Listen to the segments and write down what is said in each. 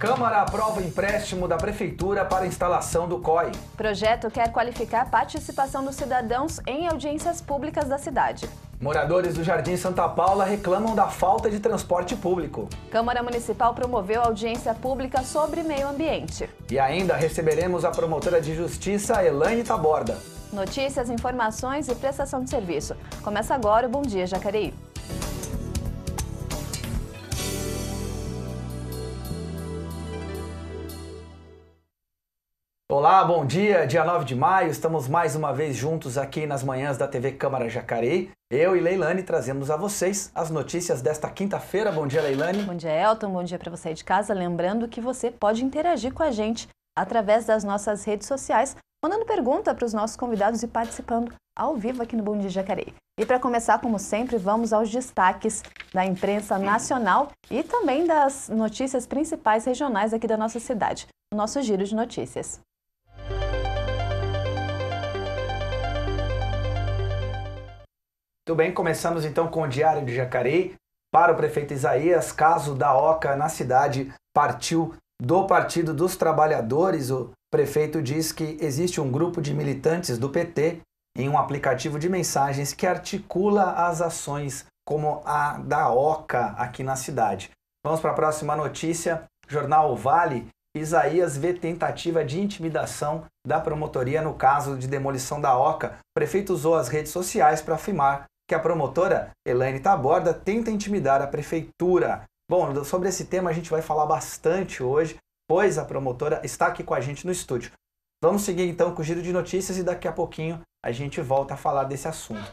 Câmara aprova empréstimo da Prefeitura para instalação do COI. Projeto quer qualificar a participação dos cidadãos em audiências públicas da cidade. Moradores do Jardim Santa Paula reclamam da falta de transporte público. Câmara Municipal promoveu audiência pública sobre meio ambiente. E ainda receberemos a promotora de justiça Elaine Taborda. Notícias, informações e prestação de serviço. Começa agora o Bom Dia Jacareí. Olá, bom dia. Dia 9 de maio, estamos mais uma vez juntos aqui nas manhãs da TV Câmara Jacareí. Eu e Leilane trazemos a vocês as notícias desta quinta-feira. Bom dia, Leilane. Bom dia, Elton. Bom dia para você aí de casa. Lembrando que você pode interagir com a gente através das nossas redes sociais, mandando pergunta para os nossos convidados e participando ao vivo aqui no Bom Dia Jacareí. E para começar, como sempre, vamos aos destaques da imprensa nacional e também das notícias principais regionais aqui da nossa cidade, o nosso giro de notícias. Tudo bem, começamos então com o Diário de Jacareí. Para o prefeito Isaías, caso da OCA na cidade partiu do Partido dos Trabalhadores. O prefeito diz que existe um grupo de militantes do PT em um aplicativo de mensagens que articula as ações como a da OCA aqui na cidade. Vamos para a próxima notícia. Jornal Vale. Isaías vê tentativa de intimidação da promotoria no caso de demolição da OCA. O prefeito usou as redes sociais para afirmar que a promotora Elaine Taborda tenta intimidar a prefeitura. Bom, sobre esse tema a gente vai falar bastante hoje, pois a promotora está aqui com a gente no estúdio. Vamos seguir então com o giro de notícias e daqui a pouquinho a gente volta a falar desse assunto.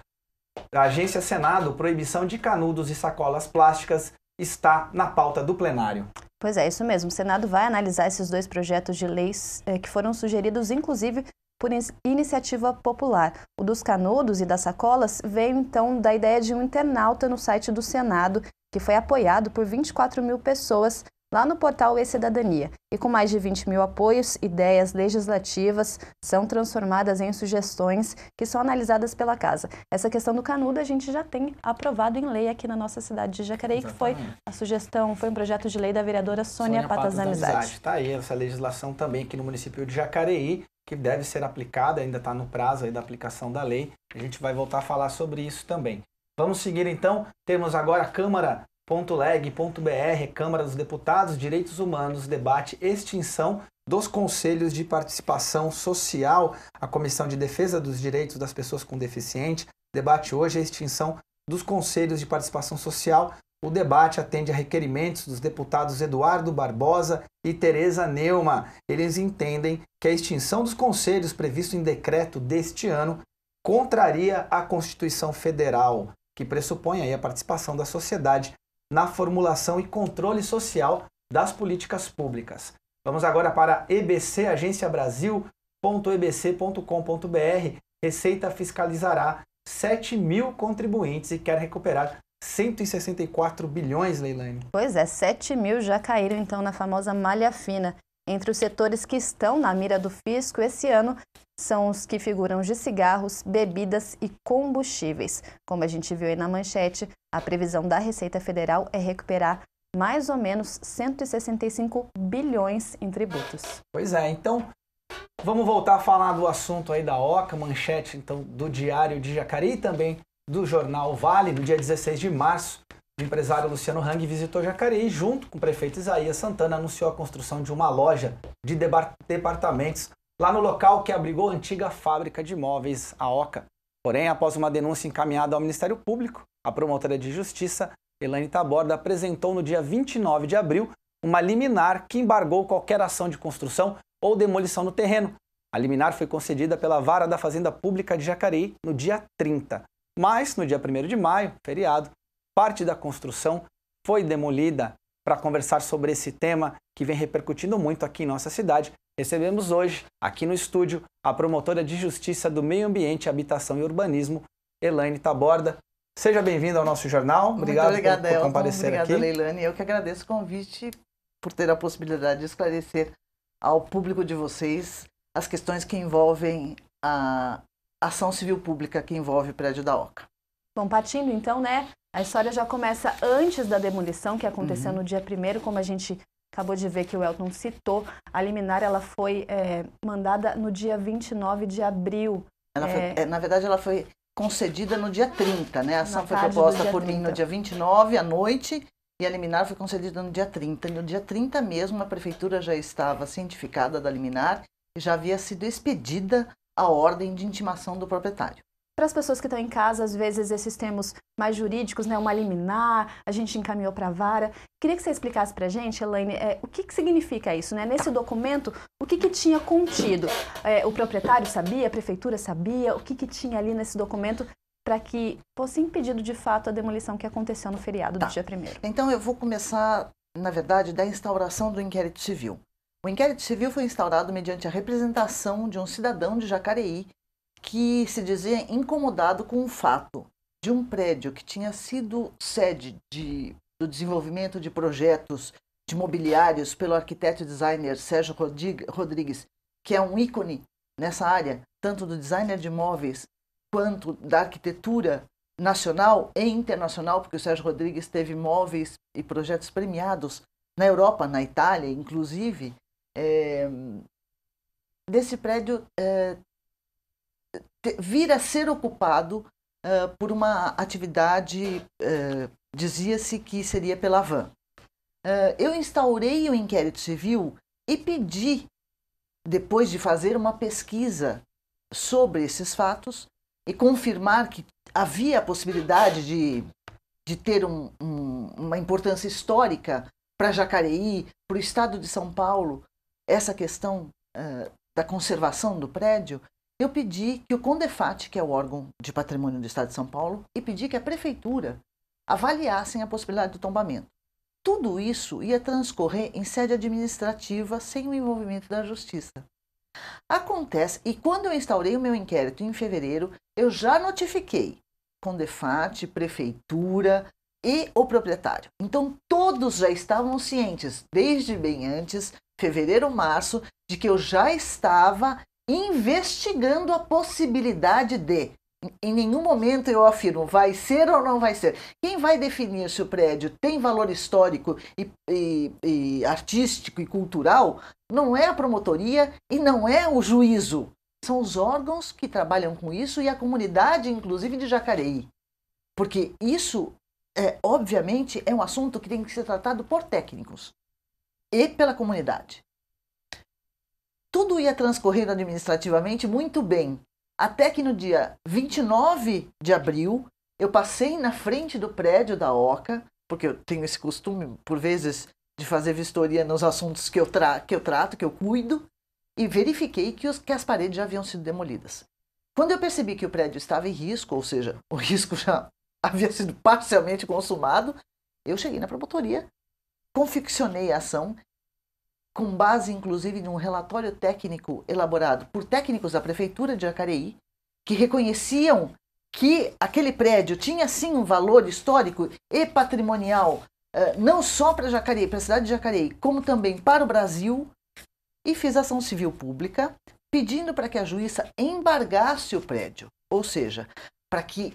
A agência Senado, proibição de canudos e sacolas plásticas está na pauta do plenário. Pois é, isso mesmo. O Senado vai analisar esses dois projetos de leis eh, que foram sugeridos, inclusive, por iniciativa popular. O dos canudos e das sacolas veio então da ideia de um internauta no site do Senado, que foi apoiado por 24 mil pessoas lá no portal E-Cidadania. E com mais de 20 mil apoios, ideias legislativas são transformadas em sugestões que são analisadas pela casa. Essa questão do canudo a gente já tem aprovado em lei aqui na nossa cidade de Jacareí, Exatamente. que foi a sugestão, foi um projeto de lei da vereadora Sônia, Sônia Patas, Amizade. Está Tá aí essa legislação também aqui no município de Jacareí que deve ser aplicada, ainda está no prazo da aplicação da lei. A gente vai voltar a falar sobre isso também. Vamos seguir então, temos agora a Câmara.leg.br, Câmara dos Deputados, Direitos Humanos, debate extinção dos conselhos de participação social, a Comissão de Defesa dos Direitos das Pessoas com Deficiente, debate hoje a extinção dos conselhos de participação social o debate atende a requerimentos dos deputados Eduardo Barbosa e Tereza Neuma. Eles entendem que a extinção dos conselhos previsto em decreto deste ano contraria a Constituição Federal, que pressupõe a participação da sociedade na formulação e controle social das políticas públicas. Vamos agora para EBC, agenciabrasil.ebc.com.br. Receita fiscalizará 7 mil contribuintes e quer recuperar 164 bilhões, Leilane. Pois é, 7 mil já caíram então na famosa malha fina. Entre os setores que estão na mira do fisco esse ano são os que figuram de cigarros, bebidas e combustíveis. Como a gente viu aí na manchete, a previsão da Receita Federal é recuperar mais ou menos 165 bilhões em tributos. Pois é, então vamos voltar a falar do assunto aí da OCA, manchete então do Diário de Jacareí e também do jornal Vale, no dia 16 de março, o empresário Luciano Hang visitou Jacareí junto com o prefeito Isaías Santana anunciou a construção de uma loja de departamentos lá no local que abrigou a antiga fábrica de imóveis, a Oca. Porém, após uma denúncia encaminhada ao Ministério Público, a promotora de justiça, Elaine Taborda, apresentou no dia 29 de abril uma liminar que embargou qualquer ação de construção ou demolição no terreno. A liminar foi concedida pela Vara da Fazenda Pública de Jacareí no dia 30. Mas, no dia 1 de maio, feriado, parte da construção foi demolida. Para conversar sobre esse tema que vem repercutindo muito aqui em nossa cidade, recebemos hoje, aqui no estúdio, a promotora de Justiça do Meio Ambiente, Habitação e Urbanismo, Elaine Taborda. Seja bem-vinda ao nosso jornal. Obrigado muito obrigada, por, por comparecer obrigada, aqui. Obrigada, Leilane. Eu que agradeço o convite por ter a possibilidade de esclarecer ao público de vocês as questões que envolvem a ação civil pública que envolve o prédio da OCA. Bom, partindo então, né? A história já começa antes da demolição, que aconteceu uhum. no dia primeiro, como a gente acabou de ver que o Elton citou. A liminar ela foi é, mandada no dia 29 de abril. Ela é... foi, é, na verdade, ela foi concedida no dia 30, né? A ação foi proposta por 30. mim no dia 29, à noite, e a liminar foi concedida no dia 30. No dia 30 mesmo, a prefeitura já estava cientificada da liminar e já havia sido expedida a ordem de intimação do proprietário. Para as pessoas que estão em casa, às vezes esses termos mais jurídicos, né, uma liminar, a gente encaminhou para a vara. Queria que você explicasse para a gente, Elaine, é, o que, que significa isso? Né? Nesse documento, o que, que tinha contido? É, o proprietário sabia? A prefeitura sabia? O que, que tinha ali nesse documento para que fosse impedido de fato a demolição que aconteceu no feriado tá. do dia primeiro? Então eu vou começar, na verdade, da instauração do inquérito civil. O inquérito civil foi instaurado mediante a representação de um cidadão de Jacareí que se dizia incomodado com o fato de um prédio que tinha sido sede de, do desenvolvimento de projetos de mobiliários pelo arquiteto e designer Sérgio Rodrigues, que é um ícone nessa área, tanto do designer de móveis quanto da arquitetura nacional e internacional, porque o Sérgio Rodrigues teve móveis e projetos premiados na Europa, na Itália, inclusive, é, desse prédio é, te, vir a ser ocupado é, por uma atividade, é, dizia-se que seria pela van. É, eu instaurei o inquérito civil e pedi, depois de fazer uma pesquisa sobre esses fatos e confirmar que havia a possibilidade de, de ter um, um, uma importância histórica para Jacareí, para o estado de São Paulo, essa questão uh, da conservação do prédio, eu pedi que o Condefat, que é o órgão de patrimônio do Estado de São Paulo, e pedi que a prefeitura avaliassem a possibilidade do tombamento. Tudo isso ia transcorrer em sede administrativa sem o envolvimento da justiça. Acontece, e quando eu instaurei o meu inquérito em fevereiro, eu já notifiquei Condefat, prefeitura e o proprietário. Então todos já estavam cientes desde bem antes fevereiro, março, de que eu já estava investigando a possibilidade de. Em nenhum momento eu afirmo vai ser ou não vai ser. Quem vai definir se o prédio tem valor histórico e, e, e artístico e cultural não é a promotoria e não é o juízo. São os órgãos que trabalham com isso e a comunidade, inclusive de Jacareí. Porque isso, é, obviamente, é um assunto que tem que ser tratado por técnicos e pela comunidade. Tudo ia transcorrendo administrativamente muito bem, até que no dia 29 de abril eu passei na frente do prédio da OCA, porque eu tenho esse costume, por vezes, de fazer vistoria nos assuntos que eu, tra que eu trato, que eu cuido, e verifiquei que, os, que as paredes já haviam sido demolidas. Quando eu percebi que o prédio estava em risco, ou seja, o risco já havia sido parcialmente consumado, eu cheguei na promotoria confeccionei a ação com base inclusive num relatório técnico elaborado por técnicos da prefeitura de Jacareí, que reconheciam que aquele prédio tinha sim um valor histórico e patrimonial, eh, não só para Jacareí, para a cidade de Jacareí, como também para o Brasil, e fiz ação civil pública pedindo para que a juíza embargasse o prédio, ou seja, para que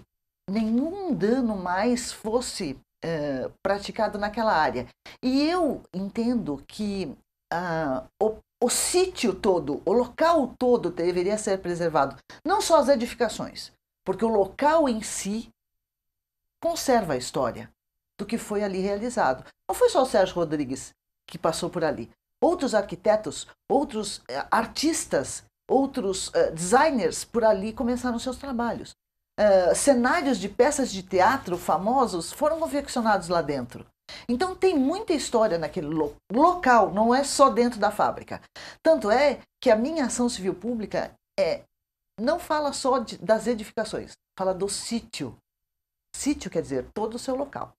nenhum dano mais fosse eh, praticado naquela área. E eu entendo que uh, o, o sítio todo, o local todo deveria ser preservado, não só as edificações, porque o local em si conserva a história do que foi ali realizado. Não foi só o Sérgio Rodrigues que passou por ali. Outros arquitetos, outros uh, artistas, outros uh, designers por ali começaram seus trabalhos uh, cenários de peças de teatro famosos foram confeccionados lá dentro. Então tem muita história naquele lo local, não é só dentro da fábrica. Tanto é que a minha ação civil pública é não fala só de, das edificações, fala do sítio. Sítio quer dizer todo o seu local.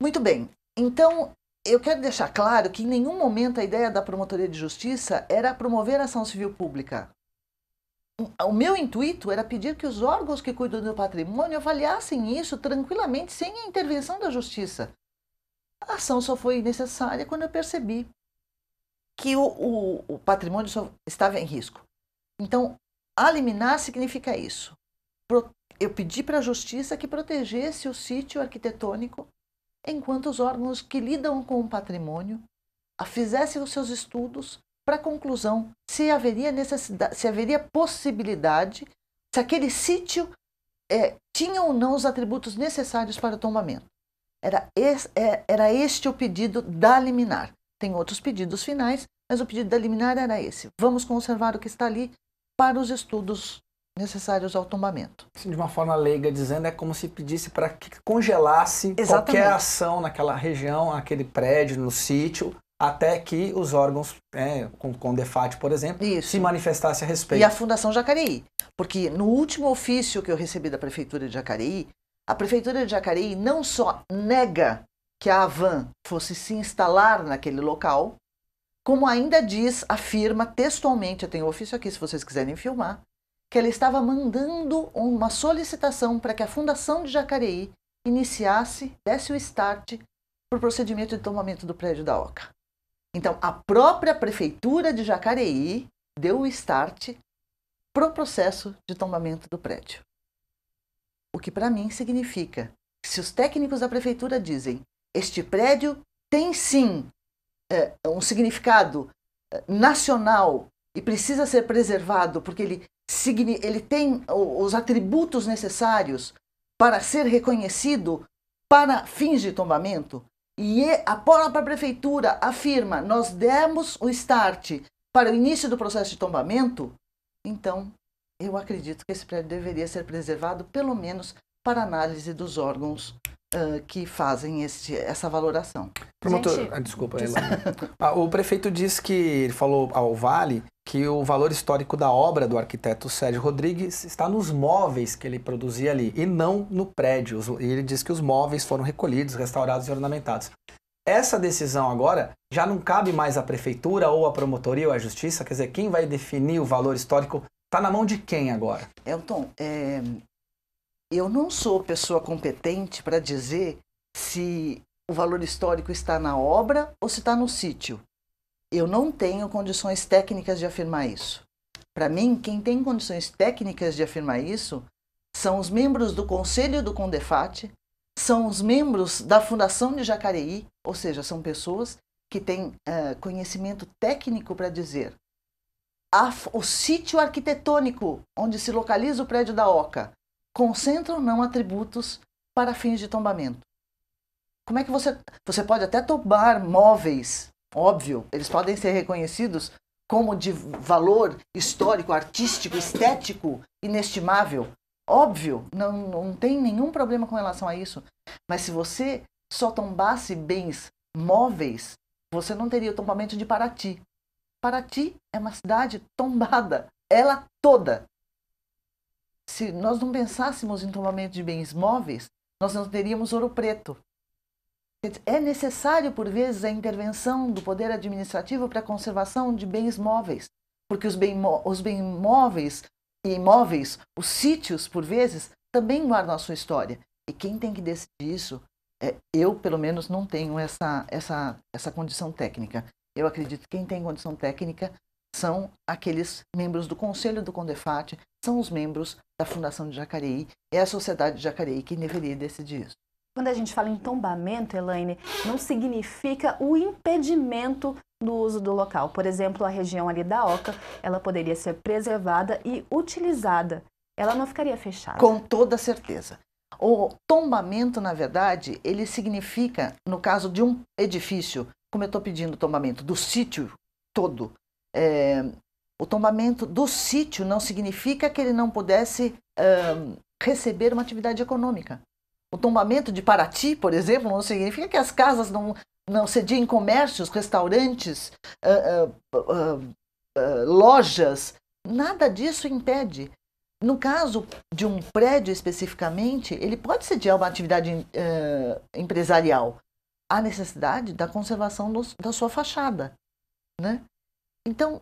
Muito bem. Então, eu quero deixar claro que em nenhum momento a ideia da promotoria de justiça era promover ação civil pública o meu intuito era pedir que os órgãos que cuidam do patrimônio avaliassem isso tranquilamente, sem a intervenção da justiça. A ação só foi necessária quando eu percebi que o, o, o patrimônio estava em risco. Então, a liminar significa isso. Eu pedi para a justiça que protegesse o sítio arquitetônico enquanto os órgãos que lidam com o patrimônio fizessem os seus estudos para a conclusão se haveria necessidade, se haveria possibilidade, se aquele sítio é, tinha ou não os atributos necessários para o tombamento. Era, esse, é, era este o pedido da liminar. Tem outros pedidos finais, mas o pedido da liminar era esse. Vamos conservar o que está ali para os estudos necessários ao tombamento. Assim, de uma forma leiga dizendo, é como se pedisse para que congelasse Exatamente. qualquer ação naquela região, naquele prédio, no sítio, até que os órgãos, é, com, com o DEFAT, por exemplo, Isso. se manifestassem a respeito. E a Fundação Jacareí, porque no último ofício que eu recebi da Prefeitura de Jacareí, a Prefeitura de Jacareí não só nega que a Avan fosse se instalar naquele local, como ainda diz, afirma textualmente, eu tenho o ofício aqui se vocês quiserem filmar, que ela estava mandando uma solicitação para que a Fundação de Jacareí iniciasse, desse o start para o procedimento de tomamento do prédio da OCA. Então, a própria prefeitura de Jacareí deu o start para o processo de tombamento do prédio. O que para mim significa que se os técnicos da prefeitura dizem este prédio tem sim é, um significado eh, nacional e precisa ser preservado porque ele, ele tem os atributos necessários para ser reconhecido para fins de tombamento, e é, a própria prefeitura afirma: nós demos o start para o início do processo de tombamento, então eu acredito que esse prédio deveria ser preservado, pelo menos para análise dos órgãos uh, que fazem este, essa valoração. Promotor, Gente, ah, desculpa, desculpa. Ah, o prefeito disse que ele falou ao Vale que o valor histórico da obra do arquiteto Sérgio Rodrigues está nos móveis que ele produzia ali e não no prédio. E ele diz que os móveis foram recolhidos, restaurados e ornamentados. Essa decisão agora já não cabe mais à prefeitura ou à promotoria ou à justiça, quer dizer, quem vai definir o valor histórico está na mão de quem agora? Elton, é, eu não sou pessoa competente para dizer se o valor histórico está na obra ou se está no sítio. Eu não tenho condições técnicas de afirmar isso. Para mim, quem tem condições técnicas de afirmar isso são os membros do Conselho do Condefat, são os membros da Fundação de Jacareí, ou seja, são pessoas que têm uh, conhecimento técnico para dizer a, o sítio arquitetônico onde se localiza o prédio da OCA concentra ou não atributos para fins de tombamento. Como é que você. Você pode até tombar móveis óbvio, eles podem ser reconhecidos como de valor histórico, artístico, estético, inestimável. Óbvio, não, não tem nenhum problema com relação a isso. Mas se você só tombasse bens móveis, você não teria o tombamento de Paraty. Paraty é uma cidade tombada, ela toda. Se nós não pensássemos em tombamento de bens móveis, nós não teríamos ouro preto. É necessário, por vezes, a intervenção do poder administrativo para a conservação de bens móveis, porque os, os bens móveis e imóveis, os sítios, por vezes, também guardam a sua história. E quem tem que decidir isso, é, eu, pelo menos, não tenho essa, essa, essa condição técnica. Eu acredito que quem tem condição técnica são aqueles membros do Conselho do Condefat, são os membros da Fundação de Jacareí, é a Sociedade de Jacareí que deveria decidir isso. Quando a gente fala em tombamento, Elaine, não significa o impedimento do uso do local. Por exemplo, a região ali da Oca, ela poderia ser preservada e utilizada. Ela não ficaria fechada. Com toda certeza. O tombamento, na verdade, ele significa, no caso de um edifício, como eu estou pedindo tombamento, do sítio todo, é, o tombamento do sítio não significa que ele não pudesse receber uma atividade econômica. O tombamento de Paraty, por exemplo, não significa que as casas não, não sediam comércios, restaurantes, uh, uh, uh, lojas. Nada disso impede. No caso de um prédio especificamente, ele pode sediar uma atividade eh, empresarial. Há necessidade da conservação da sua fachada. Né? Então,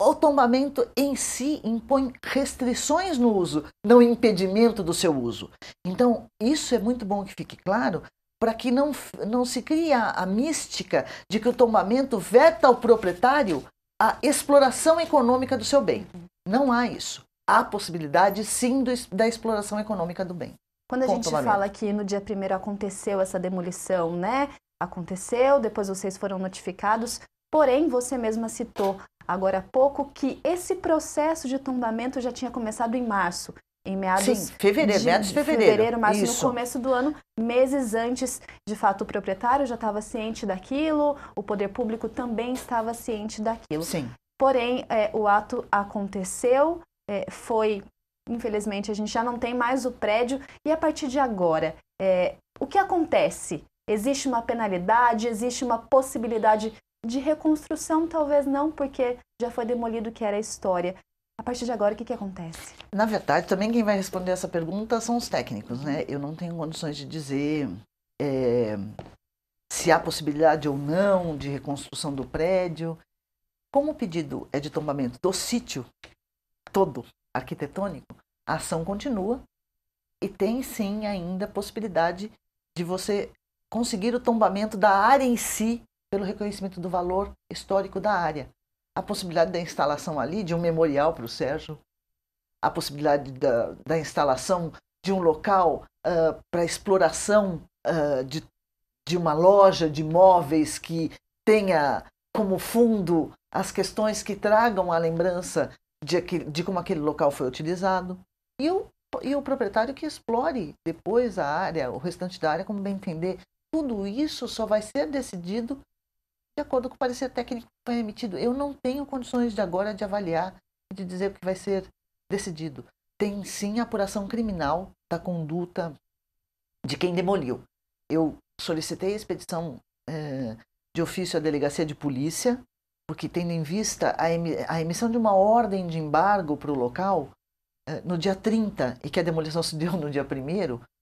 o tombamento em si impõe restrições no uso, não impedimento do seu uso. Então, isso é muito bom que fique claro para que não, não se crie a, a mística de que o tombamento veta ao proprietário a exploração econômica do seu bem. Não há isso. Há possibilidade, sim, do, da exploração econômica do bem. Quando a gente fala que no dia primeiro aconteceu essa demolição, né? Aconteceu, depois vocês foram notificados. Porém, você mesma citou agora há pouco que esse processo de tombamento já tinha começado em março, em meados Sim, fevereiro, de, meados de fevereiro, fevereiro março, isso. no começo do ano, meses antes, de fato, o proprietário já estava ciente daquilo, o poder público também estava ciente daquilo. Sim. Porém, é, o ato aconteceu, é, foi, infelizmente, a gente já não tem mais o prédio, e a partir de agora, é, o que acontece? Existe uma penalidade, existe uma possibilidade de reconstrução, talvez não, porque já foi demolido o que era a história. A partir de agora, o que, que acontece? Na verdade, também quem vai responder essa pergunta são os técnicos, né? Eu não tenho condições de dizer é, se há possibilidade ou não de reconstrução do prédio. Como o pedido é de tombamento do sítio todo arquitetônico, a ação continua e tem sim ainda possibilidade de você conseguir o tombamento da área em si pelo reconhecimento do valor histórico da área. A possibilidade da instalação ali de um memorial para o Sérgio, a possibilidade da, da instalação de um local uh, para exploração uh, de, de uma loja de móveis que tenha como fundo as questões que tragam a lembrança de, aquele, de como aquele local foi utilizado. E o, e o proprietário que explore depois a área, o restante da área, como bem entender. Tudo isso só vai ser decidido de acordo com o parecer técnico que foi emitido. Eu não tenho condições de agora de avaliar, de dizer o que vai ser decidido. Tem sim apuração criminal da conduta de quem demoliu. Eu solicitei a expedição eh, de ofício à delegacia de polícia, porque tendo em vista a, em, a emissão de uma ordem de embargo para o local eh, no dia 30 e que a demolição se deu no dia 1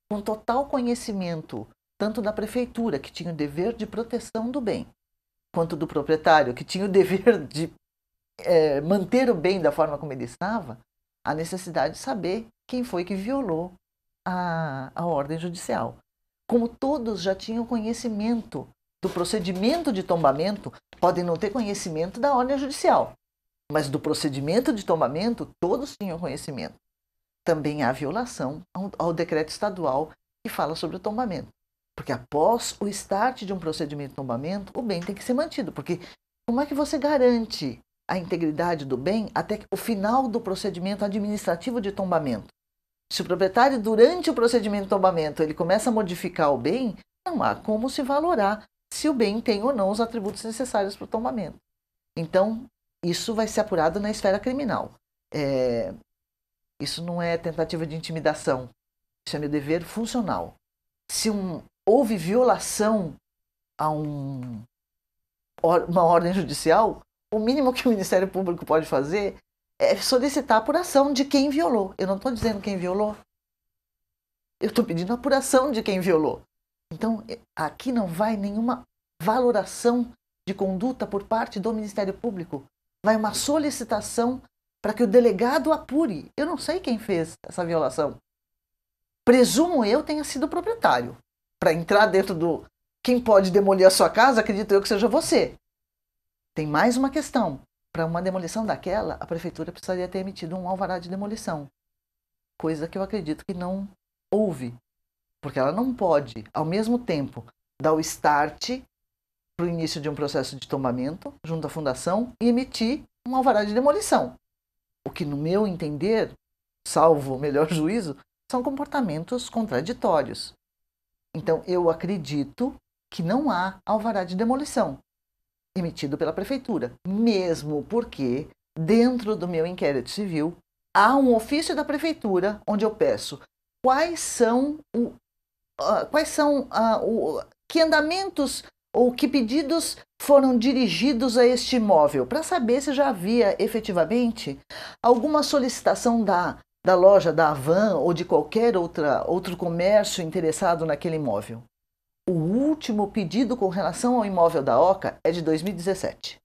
com total conhecimento tanto da prefeitura, que tinha o dever de proteção do bem, quanto do proprietário, que tinha o dever de é, manter o bem da forma como ele estava, a necessidade de saber quem foi que violou a, a ordem judicial. Como todos já tinham conhecimento do procedimento de tombamento, podem não ter conhecimento da ordem judicial, mas do procedimento de tombamento, todos tinham conhecimento. Também há violação ao, ao decreto estadual que fala sobre o tombamento. Porque após o start de um procedimento de tombamento, o bem tem que ser mantido. Porque como é que você garante a integridade do bem até o final do procedimento administrativo de tombamento? Se o proprietário, durante o procedimento de tombamento, ele começa a modificar o bem, não há como se valorar se o bem tem ou não os atributos necessários para o tombamento. Então, isso vai ser apurado na esfera criminal. É... Isso não é tentativa de intimidação. Isso é meu dever funcional. Se um houve violação a um, uma ordem judicial, o mínimo que o Ministério Público pode fazer é solicitar apuração de quem violou. Eu não estou dizendo quem violou. Eu estou pedindo apuração de quem violou. Então, aqui não vai nenhuma valoração de conduta por parte do Ministério Público. Vai uma solicitação para que o delegado apure. Eu não sei quem fez essa violação. Presumo eu tenha sido proprietário para entrar dentro do quem pode demolir a sua casa, acredito eu que seja você. Tem mais uma questão. Para uma demolição daquela, a prefeitura precisaria ter emitido um alvará de demolição. Coisa que eu acredito que não houve. Porque ela não pode, ao mesmo tempo, dar o start para o início de um processo de tombamento junto à fundação e emitir um alvará de demolição. O que, no meu entender, salvo o melhor juízo, são comportamentos contraditórios. Então, eu acredito que não há alvará de demolição emitido pela prefeitura, mesmo porque dentro do meu inquérito civil há um ofício da prefeitura onde eu peço quais são o, uh, quais são uh, o, que andamentos ou que pedidos foram dirigidos a este imóvel para saber se já havia efetivamente alguma solicitação da da loja da Avan ou de qualquer outra, outro comércio interessado naquele imóvel. O último pedido com relação ao imóvel da OCA é de 2017.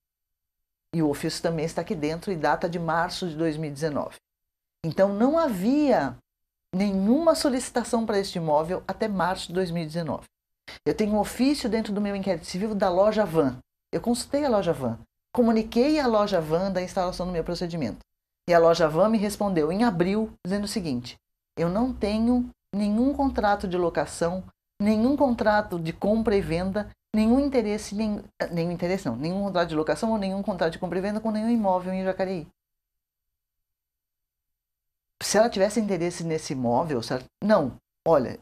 E o ofício também está aqui dentro e data de março de 2019. Então não havia nenhuma solicitação para este imóvel até março de 2019. Eu tenho um ofício dentro do meu inquérito civil da loja Van. Eu consultei a loja Van, comuniquei à loja Van da instalação do meu procedimento. E a loja Van me respondeu em abril, dizendo o seguinte: eu não tenho nenhum contrato de locação, nenhum contrato de compra e venda, nenhum interesse, nem, nenhum interesse não, nenhum contrato de locação ou nenhum contrato de compra e venda com nenhum imóvel em Jacareí. Se ela tivesse interesse nesse imóvel, certo? não, olha,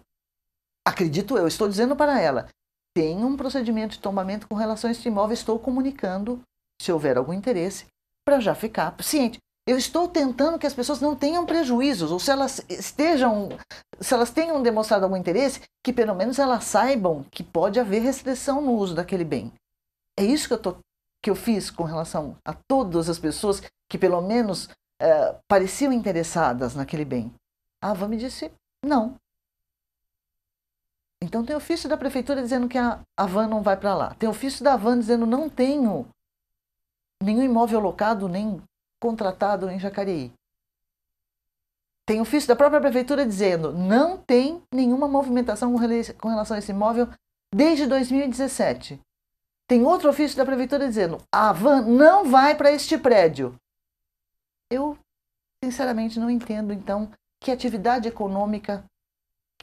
acredito eu, estou dizendo para ela, tem um procedimento de tombamento com relação a este imóvel, estou comunicando, se houver algum interesse, para já ficar ciente. Eu estou tentando que as pessoas não tenham prejuízos, ou se elas estejam, se elas tenham demonstrado algum interesse, que pelo menos elas saibam que pode haver restrição no uso daquele bem. É isso que eu, tô, que eu fiz com relação a todas as pessoas que pelo menos é, pareciam interessadas naquele bem. A ah, Ava me disse não. Então tem ofício da prefeitura dizendo que a, a van não vai para lá. Tem ofício da van dizendo não tenho nenhum imóvel locado, nem contratado em Jacareí. Tem ofício da própria prefeitura dizendo não tem nenhuma movimentação com relação a esse imóvel desde 2017. Tem outro ofício da prefeitura dizendo a van não vai para este prédio. Eu, sinceramente, não entendo, então, que atividade econômica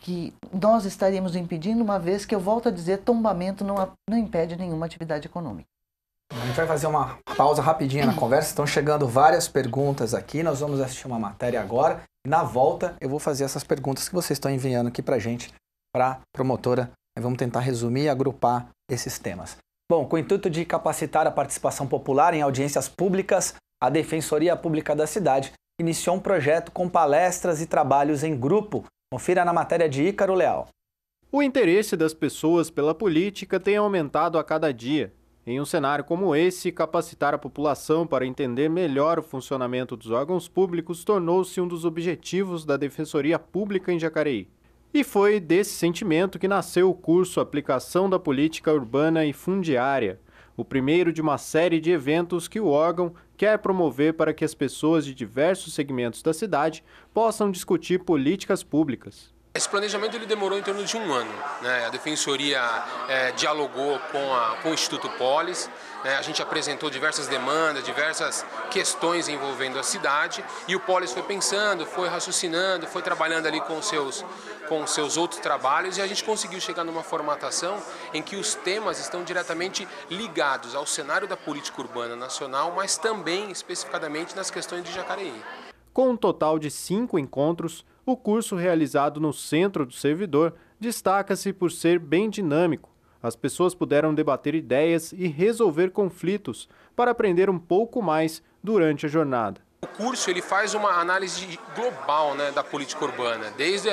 que nós estaríamos impedindo, uma vez que eu volto a dizer, tombamento não, não impede nenhuma atividade econômica. A gente vai fazer uma pausa rapidinha na conversa. Estão chegando várias perguntas aqui. Nós vamos assistir uma matéria agora. E na volta eu vou fazer essas perguntas que vocês estão enviando aqui para gente, para a promotora. vamos tentar resumir e agrupar esses temas. Bom, com o intuito de capacitar a participação popular em audiências públicas, a Defensoria Pública da cidade iniciou um projeto com palestras e trabalhos em grupo. Confira na matéria de Ícaro Leal. O interesse das pessoas pela política tem aumentado a cada dia. Em um cenário como esse, capacitar a população para entender melhor o funcionamento dos órgãos públicos tornou-se um dos objetivos da Defensoria Pública em Jacareí. E foi desse sentimento que nasceu o curso Aplicação da Política Urbana e Fundiária, o primeiro de uma série de eventos que o órgão quer promover para que as pessoas de diversos segmentos da cidade possam discutir políticas públicas. Esse planejamento ele demorou em torno de um ano. Né? A Defensoria é, dialogou com, a, com, o Instituto Polis, né? a gente apresentou diversas demandas, diversas questões envolvendo a cidade e o Polis foi pensando, foi raciocinando, foi trabalhando ali com seus, com seus outros trabalhos e a gente conseguiu chegar numa formatação em que os temas estão diretamente ligados ao cenário da política urbana nacional, mas também especificadamente nas questões de Jacareí. Com um total de cinco encontros, o curso realizado no centro do servidor destaca-se por ser bem dinâmico. As pessoas puderam debater ideias e resolver conflitos para aprender um pouco mais durante a jornada. O curso ele faz uma análise global né, da política urbana, desde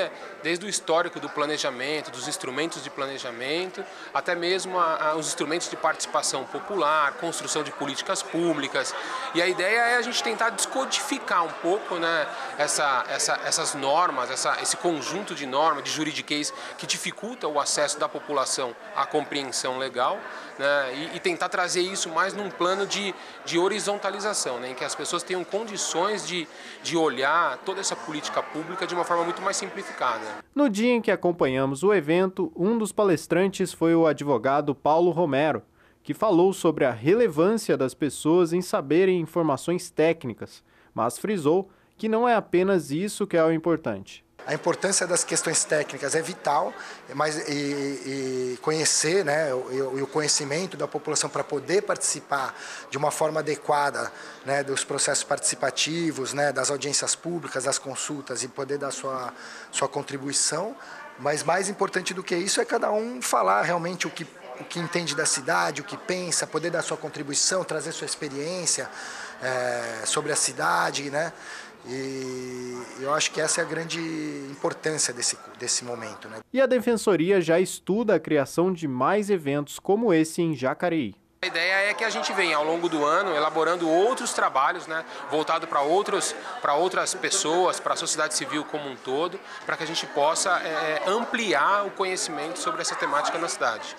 desde o histórico do planejamento, dos instrumentos de planejamento, até mesmo a, a, os instrumentos de participação popular, construção de políticas públicas. E a ideia é a gente tentar descodificar um pouco né, essa, essa, essas normas, essa, esse conjunto de normas, de juridiquês que dificulta o acesso da população à compreensão legal né, e, e, tentar trazer isso mais num plano de, de horizontalização, né, em que as pessoas tenham condições de, de olhar toda essa política pública de uma forma muito mais simplificada. No dia em que acompanhamos o evento, um dos palestrantes foi o advogado Paulo Romero, que falou sobre a relevância das pessoas em saberem informações técnicas, mas frisou que não é apenas isso que é o importante a importância das questões técnicas é vital, mas e, e conhecer, né, o, o conhecimento da população para poder participar de uma forma adequada, né, dos processos participativos, né, das audiências públicas, das consultas e poder dar sua sua contribuição. Mas mais importante do que isso é cada um falar realmente o que o que entende da cidade, o que pensa, poder dar sua contribuição, trazer sua experiência é, sobre a cidade, né? E eu acho que essa é a grande importância desse, desse momento. Né? E a Defensoria já estuda a criação de mais eventos como esse em Jacareí. A ideia é que a gente venha ao longo do ano elaborando outros trabalhos, né, voltado para outros, para outras pessoas, para a sociedade civil como um todo, para que a gente possa é, é ampliar o conhecimento sobre essa temática na cidade.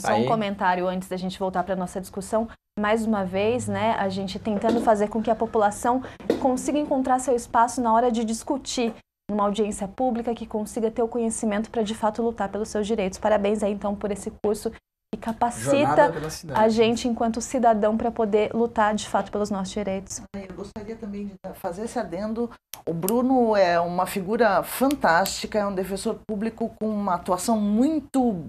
Só tá Aí. um comentário antes da gente voltar para a nossa discussão. Mais uma vez, né, a gente tentando fazer com que a população consiga encontrar seu espaço na hora de discutir numa audiência pública que consiga ter o conhecimento para de fato lutar pelos seus direitos. Parabéns aí então por esse curso que capacita a gente enquanto cidadão para poder lutar de fato pelos nossos direitos. É, eu gostaria também de fazer esse adendo. O Bruno é uma figura fantástica, é um defensor público com uma atuação muito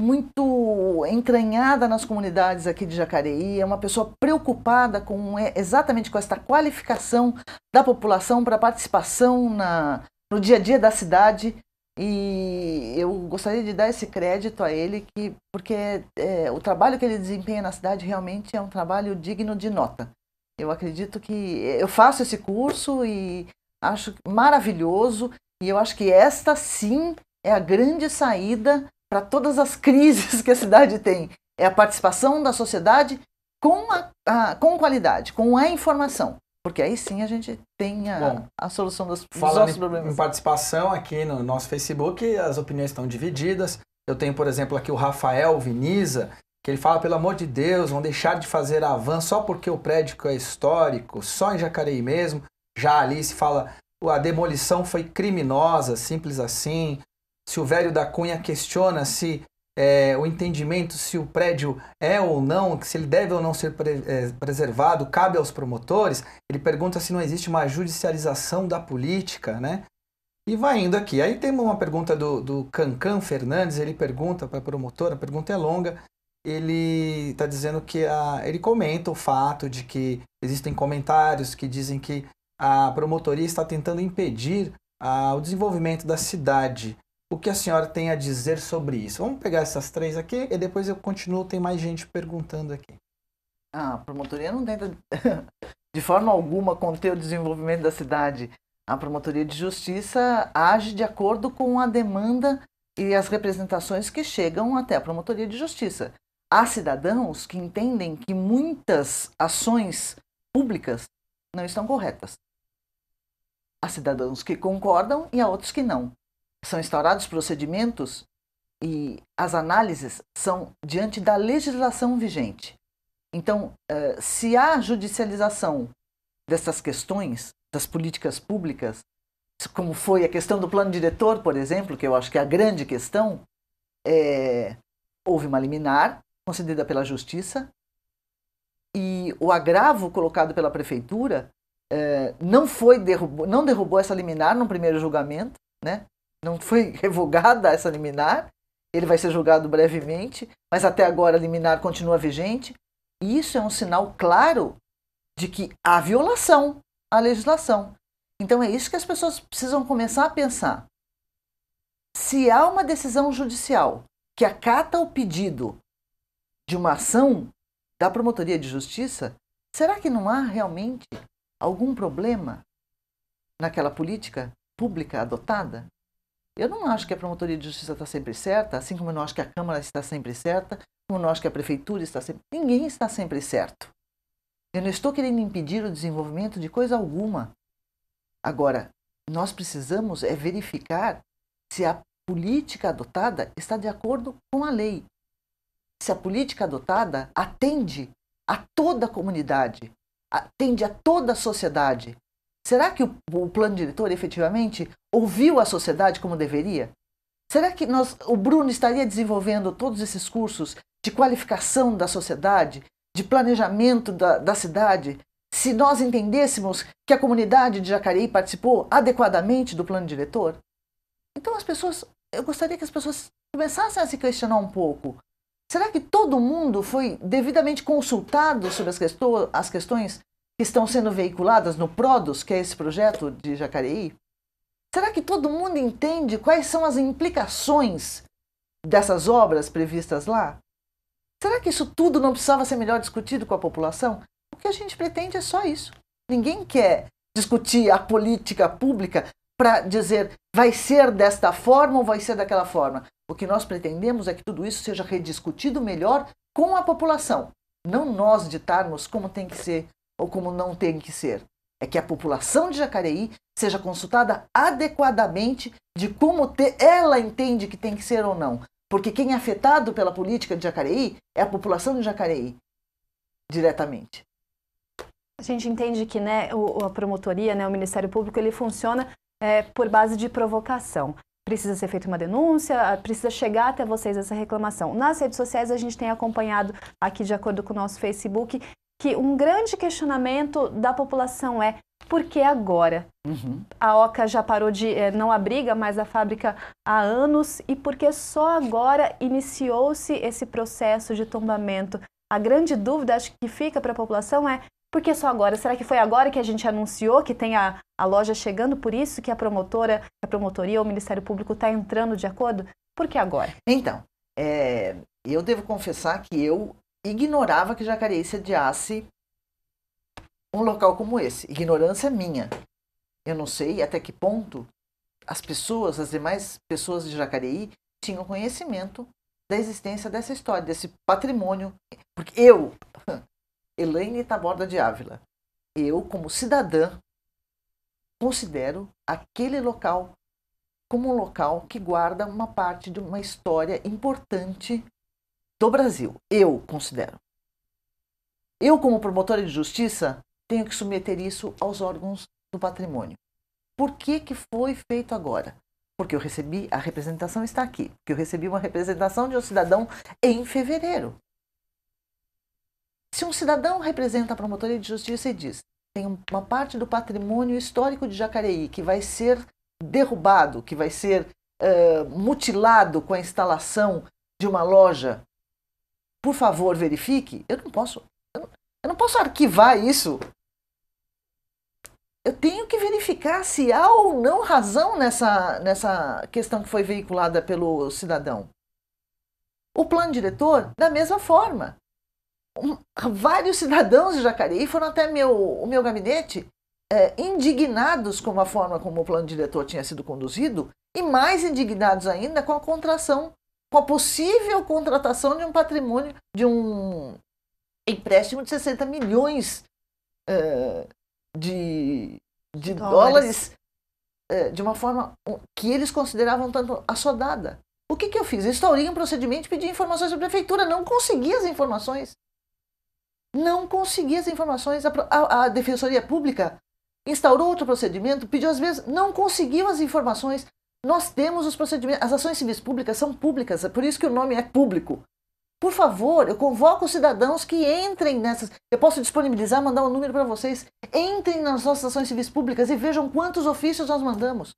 muito entranhada nas comunidades aqui de Jacareí, é uma pessoa preocupada com é, exatamente com esta qualificação da população para participação na, no dia a dia da cidade. E eu gostaria de dar esse crédito a ele, que, porque é, o trabalho que ele desempenha na cidade realmente é um trabalho digno de nota. Eu acredito que é, eu faço esse curso e acho maravilhoso, e eu acho que esta sim é a grande saída para todas as crises que a cidade tem. É a participação da sociedade com, a, a com qualidade, com a informação. Porque aí sim a gente tem a, Bom, a solução dos, dos nossos em, problemas. Em participação aqui no nosso Facebook, as opiniões estão divididas. Eu tenho, por exemplo, aqui o Rafael Viniza, que ele fala, pelo amor de Deus, vão deixar de fazer a van só porque o prédio é histórico, só em Jacareí mesmo. Já a Alice fala, a demolição foi criminosa, simples assim se o velho da Cunha questiona se é, o entendimento se o prédio é ou não, se ele deve ou não ser pre é, preservado, cabe aos promotores. Ele pergunta se não existe uma judicialização da política, né? E vai indo aqui. Aí tem uma pergunta do, do Cancan Fernandes, ele pergunta para a promotora, a pergunta é longa, ele está dizendo que a, ele comenta o fato de que existem comentários que dizem que a promotoria está tentando impedir a, ah, o desenvolvimento da cidade o que a senhora tem a dizer sobre isso. Vamos pegar essas três aqui e depois eu continuo, tem mais gente perguntando aqui. Ah, a promotoria não tenta de forma alguma conter o desenvolvimento da cidade. A promotoria de justiça age de acordo com a demanda e as representações que chegam até a promotoria de justiça. Há cidadãos que entendem que muitas ações públicas não estão corretas. Há cidadãos que concordam e há outros que não são instaurados procedimentos e as análises são diante da legislação vigente. Então, eh, se há judicialização dessas questões, das políticas públicas, como foi a questão do plano diretor, por exemplo, que eu acho que é a grande questão, é, houve uma liminar concedida pela Justiça e o agravo colocado pela Prefeitura é, não foi derrubou, não derrubou essa liminar no primeiro julgamento, né? não foi revogada essa liminar, ele vai ser julgado brevemente, mas até agora a liminar continua vigente. E isso é um sinal claro de que há violação à legislação. Então é isso que as pessoas precisam começar a pensar. Se há uma decisão judicial que acata o pedido de uma ação da Promotoria de Justiça, será que não há realmente algum problema naquela política pública adotada? Eu não acho que a Promotoria de Justiça está sempre certa, assim como eu não acho que a Câmara está sempre certa, como eu não acho que a Prefeitura está sempre. Ninguém está sempre certo. Eu não estou querendo impedir o desenvolvimento de coisa alguma. Agora, nós precisamos é verificar se a política adotada está de acordo com a lei. Se a política adotada atende a toda a comunidade, atende a toda a sociedade, Será que o, o plano diretor efetivamente ouviu a sociedade como deveria? Será que nós, o Bruno estaria desenvolvendo todos esses cursos de qualificação da sociedade, de planejamento da, da cidade, se nós entendêssemos que a comunidade de Jacareí participou adequadamente do plano diretor? Então as pessoas, eu gostaria que as pessoas começassem a se questionar um pouco. Será que todo mundo foi devidamente consultado sobre as, questões que estão sendo veiculadas no PRODUS, que é esse projeto de Jacareí? Será que todo mundo entende quais são as implicações dessas obras previstas lá? Será que isso tudo não precisava ser melhor discutido com a população? O que a gente pretende é só isso. Ninguém quer discutir a política pública para dizer vai ser desta forma ou vai ser daquela forma. O que nós pretendemos é que tudo isso seja rediscutido melhor com a população, não nós ditarmos como tem que ser ou como não tem que ser. É que a população de Jacareí seja consultada adequadamente de como ela entende que tem que ser ou não. Porque quem é afetado pela política de Jacareí é a população de Jacareí, diretamente. A gente entende que né, a promotoria, né, o Ministério Público, ele funciona é, por base de provocação precisa ser feita uma denúncia, ah, precisa chegar até vocês essa reclamação. Nas redes sociais a gente tem acompanhado aqui de acordo com o nosso Facebook que um grande questionamento da população é por que agora? Uhum. A Oca já parou de, é, não abriga mais a fábrica há anos e por que só agora iniciou-se esse processo de tombamento? A grande dúvida acho que fica para a população é por que só agora? Será que foi agora que a gente anunciou que tem a, a loja chegando? Por isso que a promotora, a promotoria ou o Ministério Público está entrando de acordo? Por que agora? Então, é, eu devo confessar que eu ignorava que Jacareí sediasse um local como esse. Ignorância minha. Eu não sei até que ponto as pessoas, as demais pessoas de Jacareí, tinham conhecimento da existência dessa história, desse patrimônio. Porque eu, Elaine Taborda de Ávila, eu, como cidadã, considero aquele local como um local que guarda uma parte de uma história importante do Brasil. Eu considero. Eu, como promotora de justiça, tenho que submeter isso aos órgãos do patrimônio. Por que, que foi feito agora? Porque eu recebi, a representação está aqui, porque eu recebi uma representação de um cidadão em fevereiro. Se um cidadão representa a promotoria de justiça e diz: tem uma parte do patrimônio histórico de Jacareí que vai ser derrubado, que vai ser uh, mutilado com a instalação de uma loja por favor, verifique, eu não posso. Eu não, eu não posso arquivar isso. Eu tenho que verificar se há ou não razão nessa, nessa questão que foi veiculada pelo cidadão. O plano diretor, da mesma forma. Um, vários cidadãos de Jacareí foram até meu, o meu gabinete é, indignados com a forma como o plano diretor tinha sido conduzido e mais indignados ainda com a contração com a possível contratação de um patrimônio, de um empréstimo de 60 milhões uh, de, de dólares, dólares uh, de uma forma que eles consideravam tanto assodada. O que, que eu fiz? Instaurei um procedimento e pedi informações à prefeitura. Não consegui as informações. Não consegui as informações. A, a, a Defensoria Pública instaurou outro procedimento, pediu às vezes, não conseguiu as informações. Nós temos os procedimentos, as ações civis públicas são públicas, é por isso que o nome é público. Por favor, eu convoco os cidadãos que entrem nessas. Eu posso disponibilizar, mandar um número para vocês. Entrem nas nossas ações civis públicas e vejam quantos ofícios nós mandamos.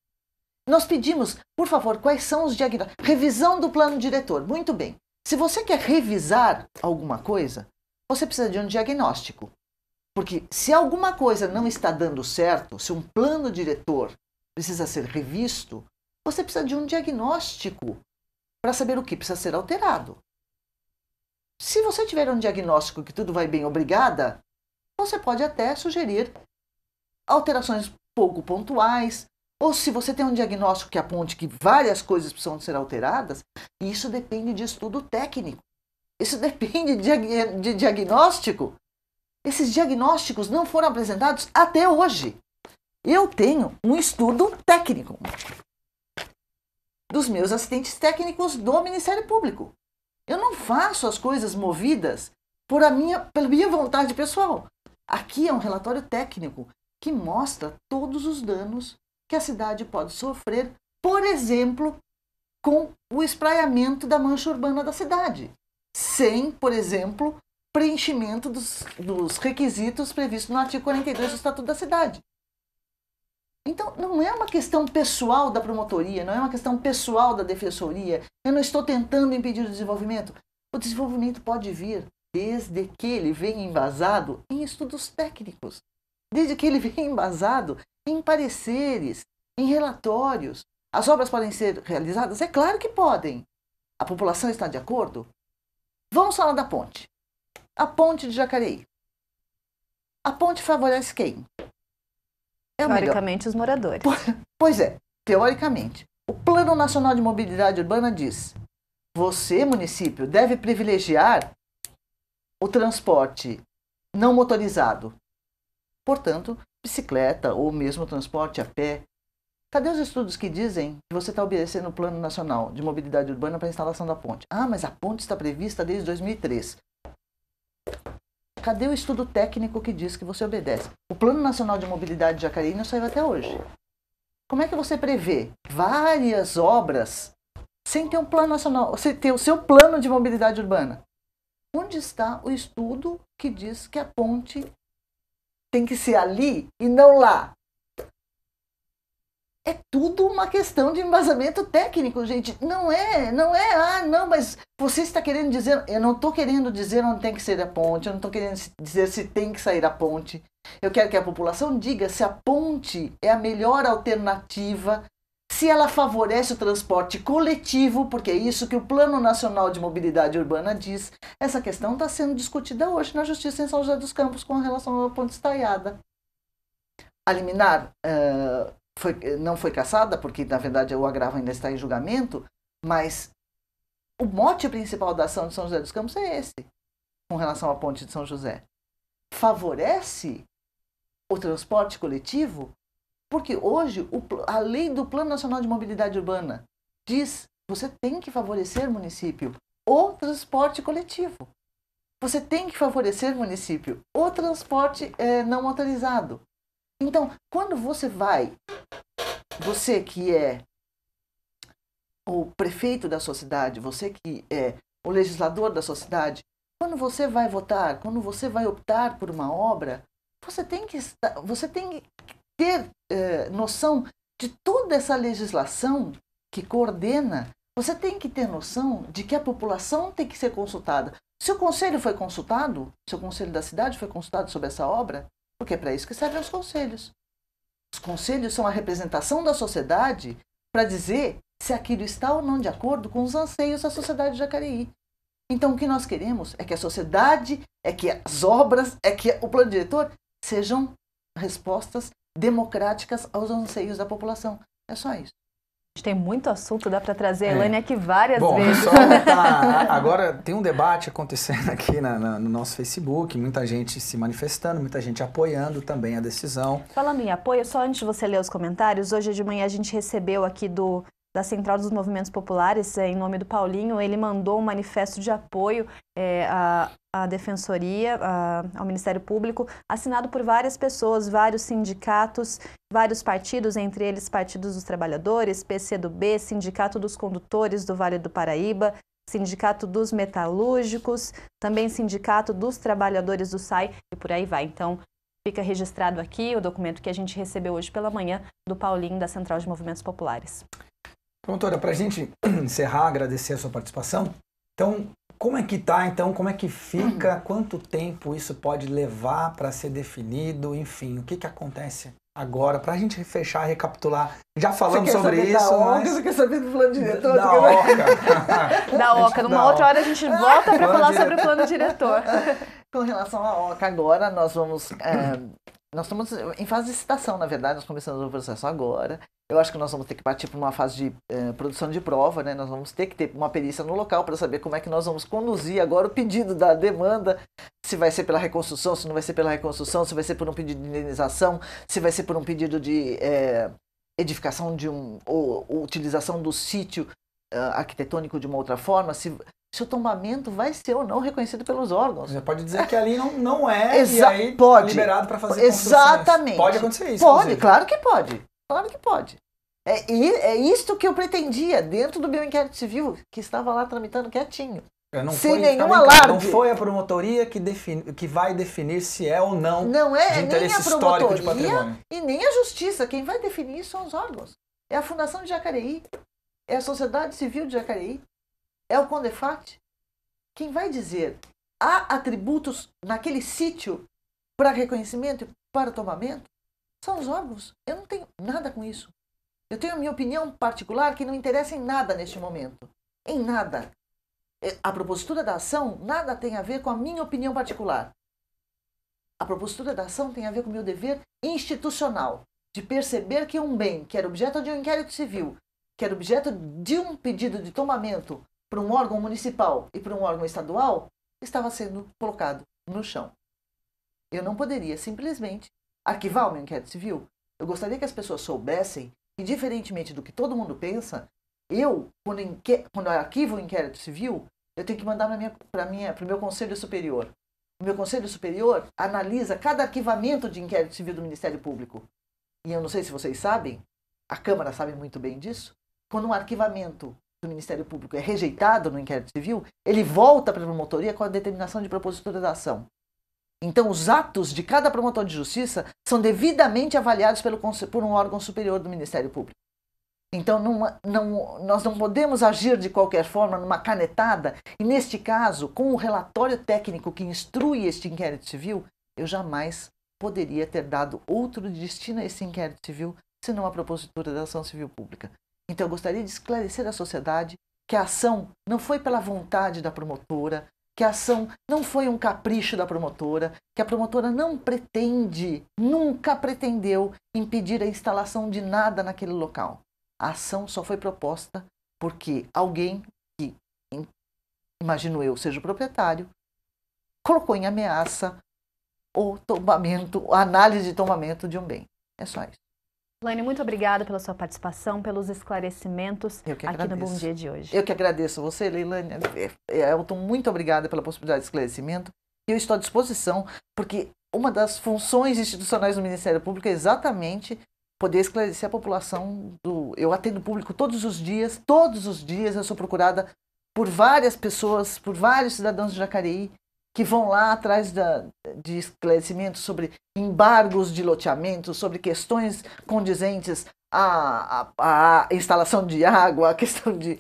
Nós pedimos, por favor, quais são os diagnósticos. Revisão do plano diretor. Muito bem. Se você quer revisar alguma coisa, você precisa de um diagnóstico. Porque se alguma coisa não está dando certo, se um plano diretor precisa ser revisto, você precisa de um diagnóstico para saber o que precisa ser alterado. Se você tiver um diagnóstico que tudo vai bem, obrigada, você pode até sugerir alterações pouco pontuais, ou se você tem um diagnóstico que aponte que várias coisas precisam ser alteradas, isso depende de estudo técnico. Isso depende de, diagnóstico. Esses diagnósticos não foram apresentados até hoje. Eu tenho um estudo técnico dos meus assistentes técnicos do Ministério Público. Eu não faço as coisas movidas por a minha, pela minha vontade pessoal. Aqui é um relatório técnico que mostra todos os danos que a cidade pode sofrer, por exemplo, com o espraiamento da mancha urbana da cidade, sem, por exemplo, preenchimento dos, dos requisitos previstos no artigo 42 do Estatuto da Cidade. Então, não é uma questão pessoal da promotoria, não é uma questão pessoal da defensoria. Eu não estou tentando impedir o desenvolvimento. O desenvolvimento pode vir desde que ele venha embasado em estudos técnicos, desde que ele venha embasado em pareceres, em relatórios. As obras podem ser realizadas? É claro que podem. A população está de acordo? Vamos falar da ponte. A ponte de Jacareí. A ponte favorece quem? É teoricamente, os moradores. Pois é, teoricamente. O Plano Nacional de Mobilidade Urbana diz: você, município, deve privilegiar o transporte não motorizado. Portanto, bicicleta ou mesmo transporte a pé. Cadê tá, os estudos que dizem que você está obedecendo o Plano Nacional de Mobilidade Urbana para a instalação da ponte? Ah, mas a ponte está prevista desde 2003. Cadê o estudo técnico que diz que você obedece? O Plano Nacional de Mobilidade de Jacareí não saiu até hoje. Como é que você prevê várias obras sem ter um plano nacional, sem ter o seu plano de mobilidade urbana? Onde está o estudo que diz que a ponte tem que ser ali e não lá? é tudo uma questão de embasamento técnico, gente. Não é, não é, ah, não, mas você está querendo dizer. Eu não estou querendo dizer onde tem que sair a ponte, eu não estou querendo dizer se tem que sair a ponte. Eu quero que a população diga se a ponte é a melhor alternativa, se ela favorece o transporte coletivo, porque é isso que o Plano Nacional de Mobilidade Urbana diz. Essa questão está sendo discutida hoje na Justiça em São José dos Campos com relação à ponte estaiada. A liminar. Uh, foi, não foi cassada, porque na verdade o agravo ainda está em julgamento, mas o mote principal da ação de São José dos Campos é esse, com relação à ponte de São José. Favorece o transporte coletivo, porque hoje o, a lei do Plano Nacional de Mobilidade Urbana diz você tem que favorecer município o transporte coletivo. Você tem que favorecer município o transporte é, não motorizado então, quando você vai, você que é o prefeito da sua cidade, você que é o legislador da sua cidade, quando você vai votar, quando você vai optar por uma obra, você tem que, estar, você tem que ter eh, noção de toda essa legislação que coordena. Você tem que ter noção de que a população tem que ser consultada. Se o conselho foi consultado, se o conselho da cidade foi consultado sobre essa obra, porque é para isso que servem os conselhos. Os conselhos são a representação da sociedade para dizer se aquilo está ou não de acordo com os anseios da sociedade de Jacareí. Então, o que nós queremos é que a sociedade, é que as obras, é que o plano diretor sejam respostas democráticas aos anseios da população. É só isso gente tem muito assunto, dá para trazer a é. Elane é. aqui várias Bom, vezes. Tá, agora tem um debate acontecendo aqui na, na, no nosso Facebook, muita gente se manifestando, muita gente apoiando também a decisão. Falando em apoio, só antes de você ler os comentários, hoje de manhã a gente recebeu aqui do da Central dos Movimentos Populares, eh, em nome do Paulinho, ele mandou um manifesto de apoio é, à, à, Defensoria, à, ao Ministério Público, assinado por várias pessoas, vários sindicatos, vários partidos, entre eles Partidos dos Trabalhadores, PCdoB, Sindicato dos Condutores do Vale do Paraíba, Sindicato dos Metalúrgicos, também Sindicato dos Trabalhadores do SAI e por aí vai. Então, Fica registrado aqui o documento que a gente recebeu hoje pela manhã do Paulinho, da Central de Movimentos Populares. Doutora, para a gente encerrar, agradecer a sua participação. Então, como é que tá? Então, como é que fica? Uhum. Quanto tempo isso pode levar para ser definido? Enfim, o que, que acontece agora para a gente fechar, recapitular? Já falamos sobre isso. Da OCA, mas... Você quer saber do plano diretor? Da, da OCA. da OCA. Numa da outra hora a gente volta para falar sobre o plano diretor. Com relação à OCA, agora nós vamos é, nós estamos em fase de citação, na verdade, nós começamos o processo agora. Eu acho que nós vamos ter que partir para uma fase de eh, produção de prova, né? Nós vamos ter que ter uma perícia no local para saber como é que nós vamos conduzir agora o pedido da demanda, se vai ser pela reconstrução, se não vai ser pela reconstrução, se vai ser por um pedido de indenização, se vai ser por um pedido de eh, edificação de um ou, ou utilização do sítio eh, arquitetônico de uma outra forma, se seu tombamento vai ser ou não reconhecido pelos órgãos. Você pode dizer que ali não, não é Exa e aí pode. liberado para fazer Exatamente. Pode acontecer isso. Pode, claro que pode. Claro que pode. É, é isto que eu pretendia dentro do meu inquérito civil, que estava lá tramitando quietinho. Não Sem foi, nenhum Não foi a promotoria que, que vai definir se é ou não, não é, de interesse nem a histórico de patrimônio. E nem a justiça. Quem vai definir isso são os órgãos. É a Fundação de Jacareí. É a Sociedade Civil de Jacareí é o Condefat. Quem vai dizer há atributos naquele sítio para reconhecimento e para tomamento? São os órgãos. Eu não tenho nada com isso. Eu tenho a minha opinião particular que não interessa em nada neste momento. Em nada. É, a propositura da ação nada tem a ver com a minha opinião particular. A propositura da ação tem a ver com o meu dever institucional de perceber que um bem que era objeto de um inquérito civil, que era objeto de um pedido de tomamento para um órgão municipal e para um órgão estadual estava sendo colocado no chão. Eu não poderia simplesmente arquivar o meu inquérito civil. Eu gostaria que as pessoas soubessem que, diferentemente do que todo mundo pensa, eu, quando, inque... quando eu arquivo o inquérito civil, eu tenho que mandar para minha... minha... o meu conselho superior. O meu conselho superior analisa cada arquivamento de inquérito civil do Ministério Público. E eu não sei se vocês sabem, a Câmara sabe muito bem disso, quando um arquivamento do Ministério Público é rejeitado no inquérito civil, ele volta para a promotoria com a determinação de propositura da ação. Então, os atos de cada promotor de justiça são devidamente avaliados pelo, por um órgão superior do Ministério Público. Então, numa, não, nós não podemos agir de qualquer forma numa canetada, e neste caso, com o relatório técnico que instrui este inquérito civil, eu jamais poderia ter dado outro destino a esse inquérito civil senão a propositura da ação civil pública. Então, eu gostaria de esclarecer à sociedade que a ação não foi pela vontade da promotora, que a ação não foi um capricho da promotora, que a promotora não pretende, nunca pretendeu impedir a instalação de nada naquele local. A ação só foi proposta porque alguém que, imagino eu, seja o proprietário, colocou em ameaça o tombamento, a análise de tombamento de um bem. É só isso. Laine, muito obrigada pela sua participação, pelos esclarecimentos aqui agradeço. no Bom Dia de hoje. Eu que agradeço a você, Leilani. É, Elton, muito obrigada pela possibilidade de esclarecimento. Eu estou à disposição, porque uma das funções institucionais do Ministério Público é exatamente poder esclarecer a população. Do... Eu atendo público todos os dias, todos os dias eu sou procurada por várias pessoas, por vários cidadãos de Jacareí que vão lá atrás da, de esclarecimentos sobre embargos de loteamento, sobre questões condizentes à, à, à instalação de água, a questão de,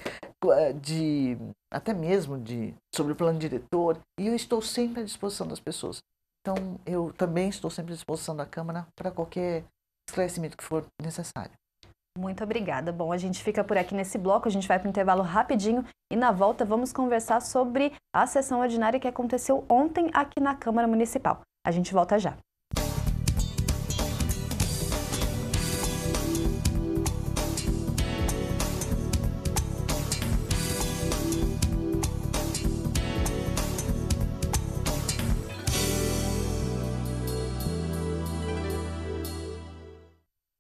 de até mesmo de sobre o plano diretor. E eu estou sempre à disposição das pessoas. Então, eu também estou sempre à disposição da Câmara para qualquer esclarecimento que for necessário. Muito obrigada. Bom, a gente fica por aqui nesse bloco, a gente vai para o intervalo rapidinho e na volta vamos conversar sobre a sessão ordinária que aconteceu ontem aqui na Câmara Municipal. A gente volta já.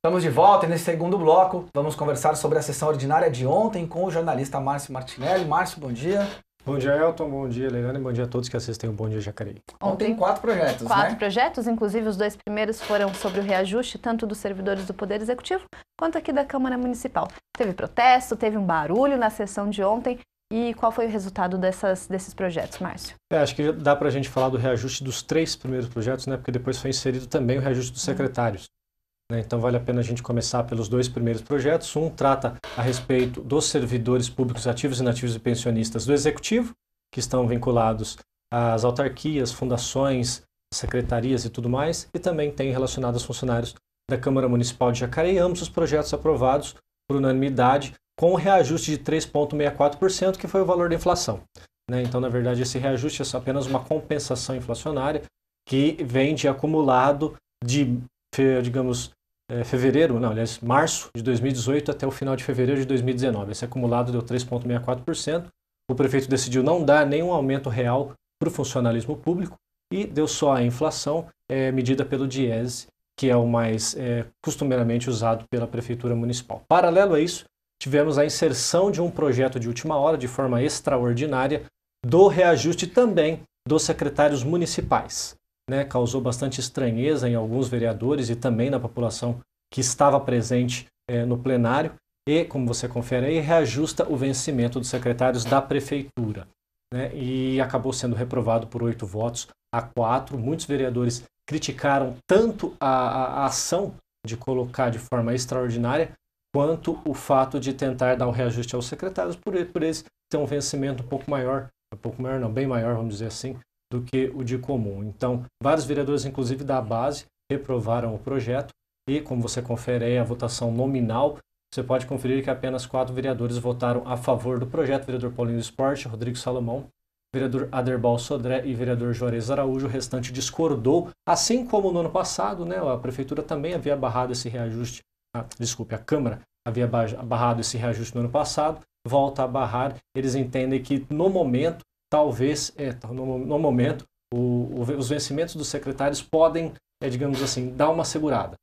Estamos de volta e nesse segundo bloco vamos conversar sobre a sessão ordinária de ontem com o jornalista Márcio Martinelli. Márcio, bom dia. Bom dia, Elton. Bom dia, Leilane. Bom dia a todos que assistem o Bom Dia Jacareí. Ontem quatro projetos, Quatro né? projetos, inclusive os dois primeiros foram sobre o reajuste tanto dos servidores do Poder Executivo quanto aqui da Câmara Municipal. Teve protesto, teve um barulho na sessão de ontem e qual foi o resultado dessas, desses projetos, Márcio? É, acho que dá para a gente falar do reajuste dos três primeiros projetos, né? porque depois foi inserido também o reajuste dos secretários. Né? Então vale a pena a gente começar pelos dois primeiros projetos. Um trata a respeito dos servidores públicos ativos, inativos e pensionistas do executivo, que estão vinculados às autarquias, fundações, secretarias e tudo mais, e também tem relacionado aos funcionários da Câmara Municipal de Jacareí, ambos os projetos aprovados por unanimidade, com um reajuste de 3,64%, que foi o valor da inflação. Né? Então, na verdade, esse reajuste é apenas uma compensação inflacionária que vem de acumulado de, digamos, é, fevereiro, não, aliás, março de 2018 até o final de fevereiro de 2019. Esse acumulado deu 3,64%. O prefeito decidiu não dar nenhum aumento real para o funcionalismo público e deu só a inflação é, medida pelo DIESE, que é o mais é, costumeiramente usado pela prefeitura municipal. Paralelo a isso, tivemos a inserção de um projeto de última hora, de forma extraordinária, do reajuste também dos secretários municipais né, causou bastante estranheza em alguns vereadores e também na população que estava presente é, no plenário. E, como você confere aí, reajusta o vencimento dos secretários da prefeitura. Né, e acabou sendo reprovado por oito votos a quatro. Muitos vereadores criticaram tanto a, a, a ação de colocar de forma extraordinária, quanto o fato de tentar dar um reajuste aos secretários por, por eles ter um vencimento um pouco maior, um pouco maior não, bem maior, vamos dizer assim, do que o de comum. Então, vários vereadores, inclusive da base, reprovaram o projeto e, como você confere aí a votação nominal, você pode conferir que apenas quatro vereadores votaram a favor do projeto: vereador Paulinho do Esporte, Rodrigo Salomão, vereador Aderbal Sodré e vereador Juarez Araújo. O restante discordou, assim como no ano passado, né? A prefeitura também havia barrado esse reajuste. Ah, desculpe, a Câmara havia barrado esse reajuste no ano passado, volta a barrar. Eles entendem que no momento talvez, é, no, no, momento, o, o, os vencimentos dos secretários podem, é, digamos assim, dar uma segurada.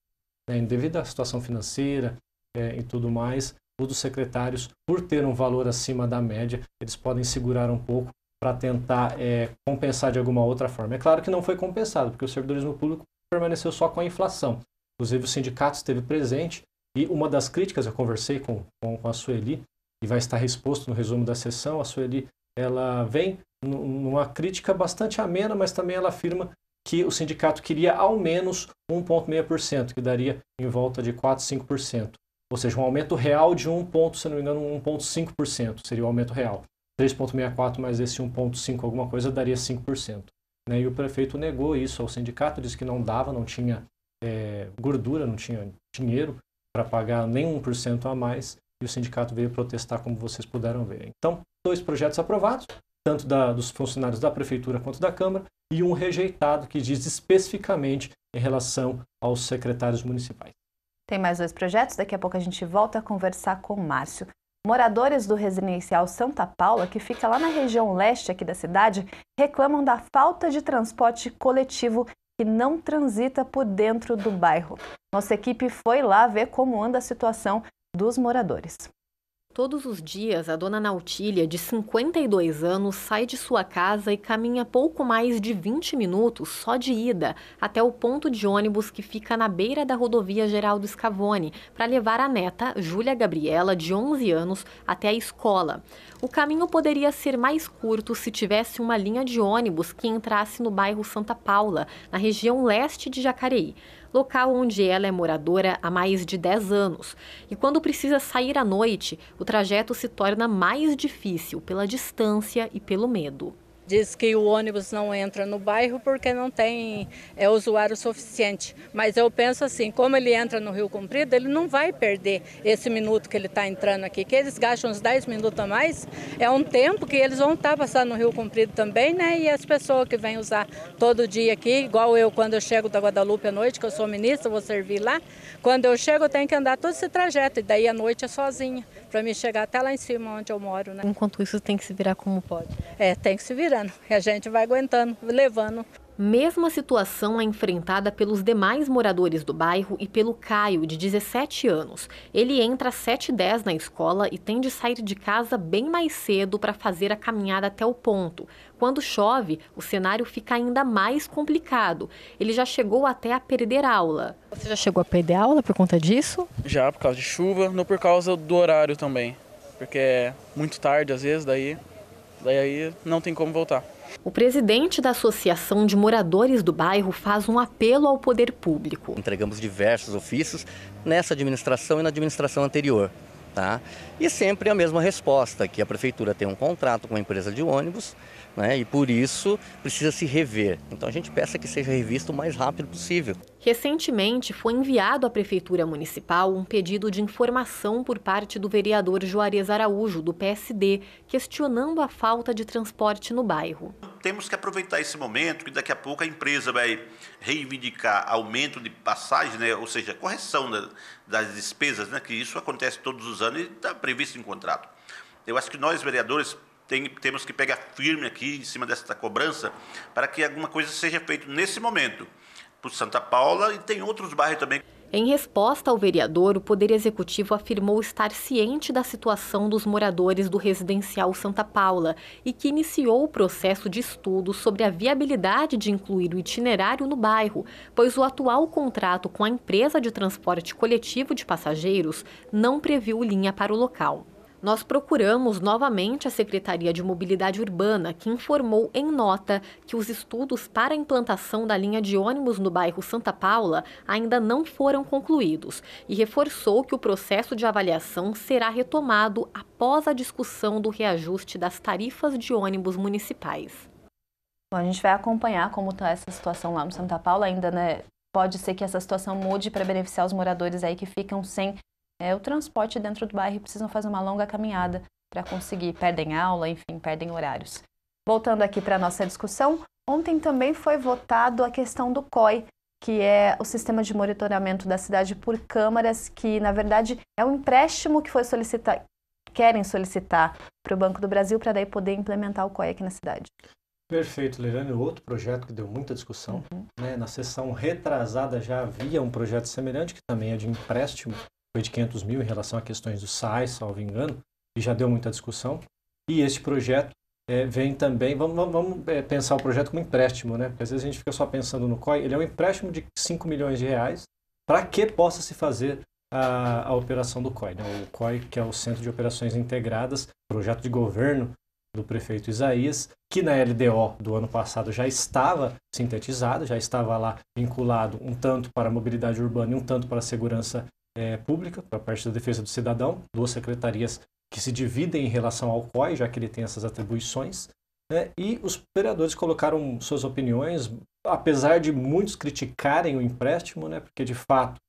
Né? Devido à situação financeira é, e tudo mais, os dos secretários, por ter um valor acima da média, eles podem segurar um pouco para tentar é, compensar de alguma outra forma. É claro que não foi compensado, porque o servidorismo público permaneceu só com a inflação. Inclusive, o sindicato esteve presente e uma das críticas, eu conversei com, com, com a Sueli, e vai estar exposto no resumo da sessão, a Sueli ela vem numa crítica bastante amena, mas também ela afirma que o sindicato queria ao menos 1,6%, que daria em volta de 4, 5%. Ou seja, um aumento real de 1 ponto, se não me engano, 1,5% seria o aumento real. 3,64 mais esse 1,5 alguma coisa daria 5%. Né? E o prefeito negou isso ao sindicato, disse que não dava, não tinha é, gordura, não tinha dinheiro para pagar nem 1% a mais e o sindicato veio protestar, como vocês puderam ver. Então, dois projetos aprovados, tanto da, dos funcionários da prefeitura quanto da Câmara, e um rejeitado que diz especificamente em relação aos secretários municipais. Tem mais dois projetos, daqui a pouco a gente volta a conversar com o Márcio. Moradores do residencial Santa Paula, que fica lá na região leste aqui da cidade, reclamam da falta de transporte coletivo que não transita por dentro do bairro. Nossa equipe foi lá ver como anda a situação dos moradores. Todos os dias, a dona Nautília, de 52 anos, sai de sua casa e caminha pouco mais de 20 minutos só de ida até o ponto de ônibus que fica na beira da rodovia Geraldo Scavone para levar a neta, Júlia Gabriela, de 11 anos, até a escola. O caminho poderia ser mais curto se tivesse uma linha de ônibus que entrasse no bairro Santa Paula, na região leste de Jacareí local onde ela é moradora há mais de 10 anos. E quando precisa sair à noite, o trajeto se torna mais difícil pela distância e pelo medo. Diz que o ônibus não entra no bairro porque não tem é, usuário suficiente. Mas eu penso assim, como ele entra no Rio Comprido, ele não vai perder esse minuto que ele está entrando aqui. Que eles gastam uns 10 minutos a mais, é um tempo que eles vão estar tá passando no Rio Comprido também, né? E as pessoas que vêm usar todo dia aqui, igual eu quando eu chego da Guadalupe à noite, que eu sou ministra, vou servir lá. Quando eu chego, eu tenho que andar todo esse trajeto, e daí à noite é sozinha, para me chegar até lá em cima onde eu moro, né? Enquanto isso, tem que se virar como pode. É, tem que se virar tirando. E a gente vai aguentando, levando. Mesma situação é enfrentada pelos demais moradores do bairro e pelo Caio, de 17 anos. Ele entra às 7h10 na escola e tem de sair de casa bem mais cedo para fazer a caminhada até o ponto. Quando chove, o cenário fica ainda mais complicado. Ele já chegou até a perder aula. Você já chegou a perder aula por conta disso? Já, por causa de chuva, não por causa do horário também. Porque é muito tarde às vezes, daí Daí não tem como voltar. O presidente da Associação de Moradores do Bairro faz um apelo ao poder público. Entregamos diversos ofícios nessa administração e na administração anterior. Tá? E sempre a mesma resposta, que a prefeitura tem um contrato com a empresa de ônibus né? e por isso precisa se rever. Então a gente peça que seja revisto o mais rápido possível. Recentemente foi enviado à Prefeitura Municipal um pedido de informação por parte do vereador Juarez Araújo, do PSD, questionando a falta de transporte no bairro. Temos que aproveitar esse momento, que daqui a pouco a empresa vai reivindicar aumento de passagem, né? ou seja, correção da, das despesas, né? que isso acontece todos os anos e está previsto em contrato. Eu acho que nós, vereadores, tem, temos que pegar firme aqui em cima desta cobrança para que alguma coisa seja feita nesse momento por Santa Paula e tem outros bairros também. Em resposta ao vereador, o Poder Executivo afirmou estar ciente da situação dos moradores do residencial Santa Paula e que iniciou o processo de estudo sobre a viabilidade de incluir o itinerário no bairro, pois o atual contrato com a empresa de transporte coletivo de passageiros não previu linha para o local nós procuramos novamente a Secretaria de Mobilidade Urbana, que informou em nota que os estudos para a implantação da linha de ônibus no bairro Santa Paula ainda não foram concluídos e reforçou que o processo de avaliação será retomado após a discussão do reajuste das tarifas de ônibus municipais. Bom, a gente vai acompanhar como está essa situação lá no Santa Paula ainda, né? Pode ser que essa situação mude para beneficiar os moradores aí que ficam sem é, o transporte dentro do bairro e precisam fazer uma longa caminhada para conseguir, perdem aula, enfim, perdem horários. Voltando aqui para a nossa discussão, ontem também foi votado a questão do COI, que é o sistema de monitoramento da cidade por câmaras, que na verdade é um empréstimo que foi solicitar, querem solicitar para o Banco do Brasil para daí poder implementar o COI aqui na cidade. Perfeito, Leilane. Outro projeto que deu muita discussão. Uhum. Né? Na sessão retrasada já havia um projeto semelhante, que também é de empréstimo, foi de 500 mil em relação a questões do SAI, salvo engano, e já deu muita discussão. E este projeto é, vem também, vamos, vamos, vamos é, pensar o projeto como empréstimo, né? Porque às vezes a gente fica só pensando no COI, ele é um empréstimo de 5 milhões de reais para que possa se fazer a, a operação do COI. Né? O COI, que é o Centro de Operações Integradas, projeto de governo do prefeito Isaías, que na LDO do ano passado já estava sintetizado, já estava lá vinculado um tanto para a mobilidade urbana e um tanto para a segurança é, Pública, para a parte da defesa do cidadão, duas secretarias que se dividem em relação ao COI, já que ele tem essas atribuições, né? e os vereadores colocaram suas opiniões, apesar de muitos criticarem o empréstimo, né? porque de fato,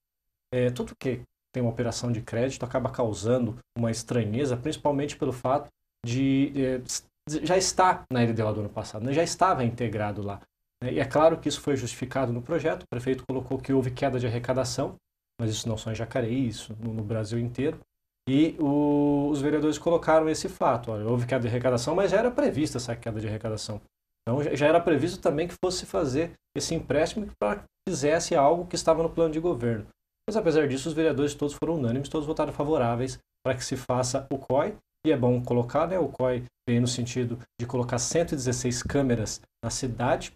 é, tudo que tem uma operação de crédito acaba causando uma estranheza, principalmente pelo fato de é, já estar na LDO do ano passado, né? já estava integrado lá. Né? E é claro que isso foi justificado no projeto, o prefeito colocou que houve queda de arrecadação, mas isso não só em Jacareí, isso no, no Brasil inteiro. E o, os vereadores colocaram esse fato. Olha, houve queda de arrecadação, mas já era prevista essa queda de arrecadação. Então já, já era previsto também que fosse fazer esse empréstimo para que fizesse algo que estava no plano de governo. Mas apesar disso, os vereadores todos foram unânimes, todos votaram favoráveis para que se faça o COI. E é bom colocar, né? O COI vem no sentido de colocar 116 câmeras na cidade,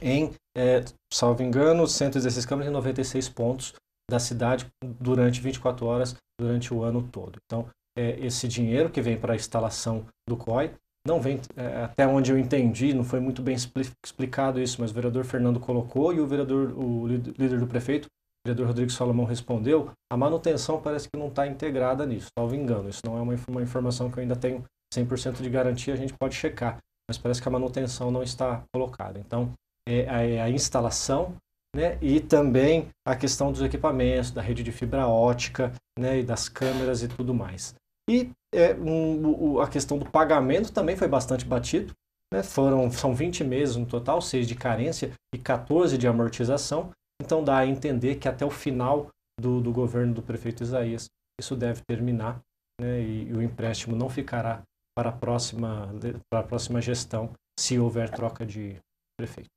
em, é, salvo engano, 116 câmeras em 96 pontos da cidade durante 24 horas, durante o ano todo. Então, é, esse dinheiro que vem para a instalação do COI não vem, é, até onde eu entendi, não foi muito bem explicado isso, mas o vereador Fernando colocou e o vereador, o líder do prefeito, o vereador Rodrigo Salomão respondeu, a manutenção parece que não está integrada nisso, salvo engano. Isso não é uma, uma informação que eu ainda tenho 100% de garantia, a gente pode checar, mas parece que a manutenção não está colocada. Então, é, é, é a instalação né? e também a questão dos equipamentos, da rede de fibra ótica né? e das câmeras e tudo mais. E é, um, a questão do pagamento também foi bastante batido. Né? Foram, são 20 meses no total, 6 de carência e 14 de amortização. Então dá a entender que até o final do, do governo do prefeito Isaías isso deve terminar né? e, e o empréstimo não ficará para a próxima, para a próxima gestão, se houver troca de prefeito.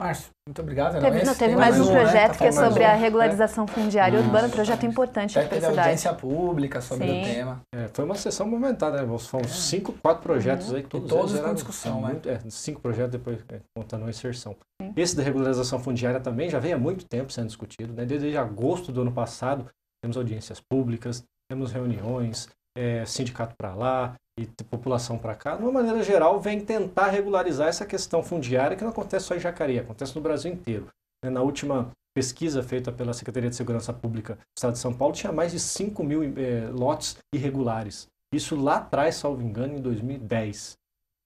Márcio, muito obrigado. teve, não, teve mais um né? projeto né? que é tá sobre a né? regularização fundiária hum, urbana, projeto importante para a cidade. audiência pública sobre Sim. o tema. É, foi uma sessão movimentada, né? Foram é. cinco, quatro projetos uhum. aí todos, e todos eram, discussão, né? É, cinco projetos depois é, contando a inserção. Esse da regularização fundiária também já vem há muito tempo sendo discutido, né? Desde agosto do ano passado temos audiências públicas, temos reuniões, é, sindicato para lá e população para cá, de uma maneira geral, vem tentar regularizar essa questão fundiária que não acontece só em Jacareí, acontece no Brasil inteiro. Né, na última pesquisa feita pela Secretaria de Segurança Pública do Estado de São Paulo, tinha mais de 5 mil é, lotes irregulares. Isso lá atrás, salvo engano, em 2010.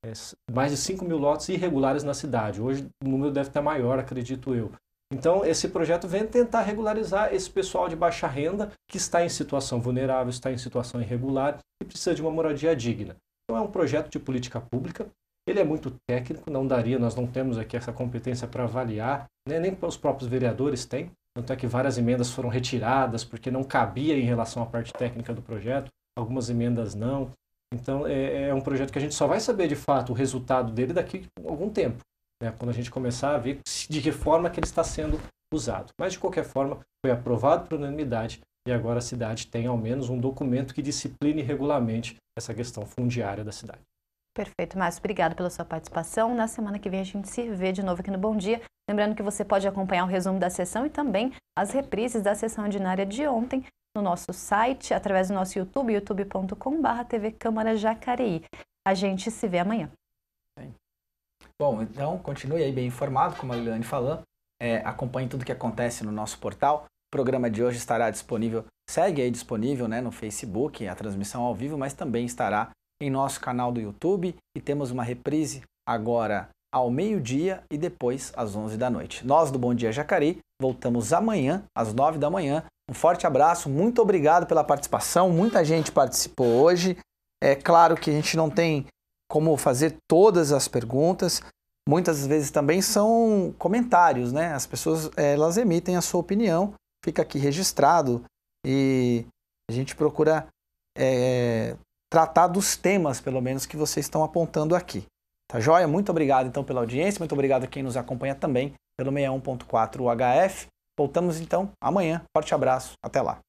É, mais de 5 mil lotes irregulares na cidade. Hoje o número deve estar maior, acredito eu. Então, esse projeto vem tentar regularizar esse pessoal de baixa renda que está em situação vulnerável, está em situação irregular e precisa de uma moradia digna. Então, é um projeto de política pública. Ele é muito técnico, não daria, nós não temos aqui essa competência para avaliar, né? nem os próprios vereadores têm. Tanto é que várias emendas foram retiradas porque não cabia em relação à parte técnica do projeto, algumas emendas não. Então, é, é um projeto que a gente só vai saber de fato o resultado dele daqui a algum tempo né, quando a gente começar a ver de que forma que ele está sendo usado. Mas, de qualquer forma, foi aprovado por unanimidade e agora a cidade tem ao menos um documento que discipline regularmente essa questão fundiária da cidade. Perfeito, Márcio. Obrigado pela sua participação. Na semana que vem a gente se vê de novo aqui no Bom Dia. Lembrando que você pode acompanhar o resumo da sessão e também as reprises da sessão ordinária de ontem no nosso site, através do nosso YouTube, youtube.com.br TV Câmara Jacareí. A gente se vê amanhã. Bom, então continue aí bem informado, como a Liliane falou. É, acompanhe tudo o que acontece no nosso portal. O programa de hoje estará disponível, segue aí disponível né, no Facebook, a transmissão ao vivo, mas também estará em nosso canal do YouTube e temos uma reprise agora ao meio-dia e depois às 11 da noite. Nós do Bom Dia Jacareí voltamos amanhã às 9 da manhã. Um forte abraço, muito obrigado pela participação. Muita gente participou hoje. É claro que a gente não tem como fazer todas as perguntas. Muitas vezes também são comentários, né? As pessoas elas emitem a sua opinião, fica aqui registrado e a gente procura é, tratar dos temas, pelo menos, que vocês estão apontando aqui. Tá joia? Muito obrigado então pela audiência, muito obrigado a quem nos acompanha também pelo 61.4 UHF. Voltamos então amanhã. Forte abraço, até lá.